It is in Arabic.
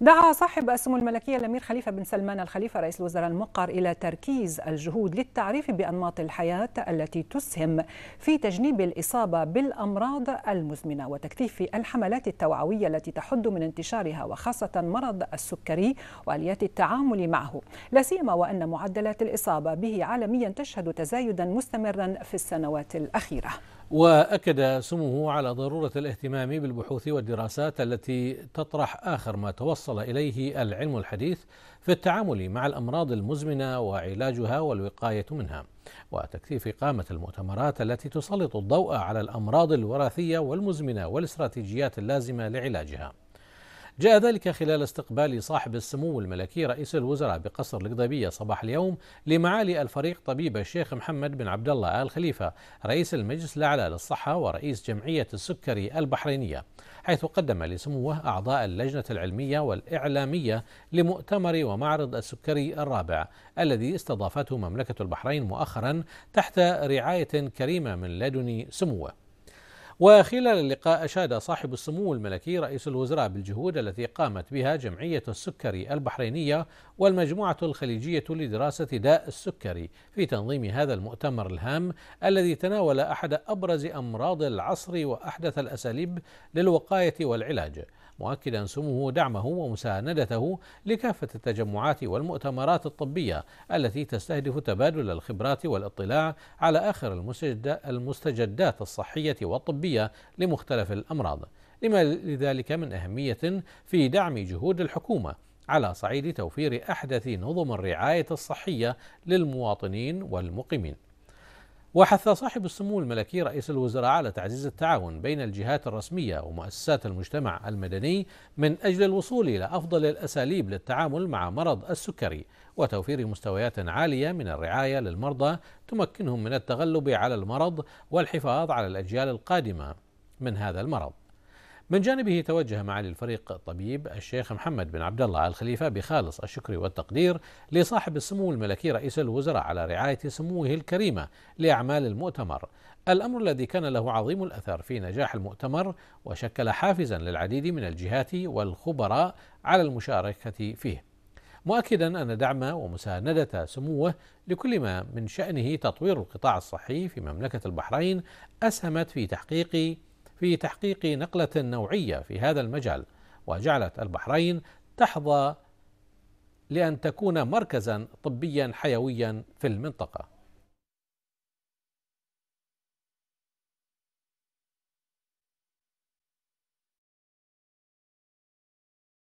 دعا صاحب السمو الملكية الأمير خليفة بن سلمان الخليفة رئيس الوزراء المقر إلى تركيز الجهود للتعريف بأنماط الحياة التي تسهم في تجنيب الإصابة بالأمراض المزمنة وتكثيف الحملات التوعوية التي تحد من انتشارها وخاصة مرض السكري وآليات التعامل معه لا سيما وأن معدلات الإصابة به عالميا تشهد تزايدا مستمرا في السنوات الأخيرة وأكد سموه على ضرورة الاهتمام بالبحوث والدراسات التي تطرح آخر ما توصل توصل اليه العلم الحديث في التعامل مع الامراض المزمنه وعلاجها والوقايه منها وتكثيف اقامه المؤتمرات التي تسلط الضوء على الامراض الوراثيه والمزمنه والاستراتيجيات اللازمه لعلاجها جاء ذلك خلال استقبال صاحب السمو الملكي رئيس الوزراء بقصر القضيبية صباح اليوم لمعالي الفريق طبيب الشيخ محمد بن عبد الله آل خليفة رئيس المجلس الأعلى للصحة ورئيس جمعية السكري البحرينية حيث قدم لسموه أعضاء اللجنة العلمية والإعلامية لمؤتمر ومعرض السكري الرابع الذي استضافته مملكة البحرين مؤخرا تحت رعاية كريمة من لدن سموه وخلال اللقاء أشاد صاحب السمو الملكي رئيس الوزراء بالجهود التي قامت بها جمعية السكري البحرينية والمجموعة الخليجية لدراسة داء السكري في تنظيم هذا المؤتمر الهام الذي تناول أحد أبرز أمراض العصر وأحدث الأساليب للوقاية والعلاج مؤكدا سموه دعمه ومساندته لكافة التجمعات والمؤتمرات الطبية التي تستهدف تبادل الخبرات والاطلاع على آخر المستجدات الصحية والطبية لمختلف الأمراض لما لذلك من أهمية في دعم جهود الحكومة على صعيد توفير أحدث نظم الرعاية الصحية للمواطنين والمقيمين وحث صاحب السمو الملكي رئيس الوزراء على تعزيز التعاون بين الجهات الرسمية ومؤسسات المجتمع المدني من أجل الوصول إلى أفضل الأساليب للتعامل مع مرض السكري وتوفير مستويات عالية من الرعاية للمرضى تمكنهم من التغلب على المرض والحفاظ على الأجيال القادمة من هذا المرض من جانبه توجه معالي الفريق الطبيب الشيخ محمد بن عبد الله الخليفة بخالص الشكر والتقدير لصاحب السمو الملكي رئيس الوزراء على رعاية سموه الكريمة لأعمال المؤتمر الأمر الذي كان له عظيم الأثر في نجاح المؤتمر وشكل حافزا للعديد من الجهات والخبراء على المشاركة فيه مؤكدا أن دعم ومساندة سموه لكل ما من شأنه تطوير القطاع الصحي في مملكة البحرين أسهمت في تحقيق في تحقيق نقلة نوعية في هذا المجال وجعلت البحرين تحظى لأن تكون مركزا طبيا حيويا في المنطقة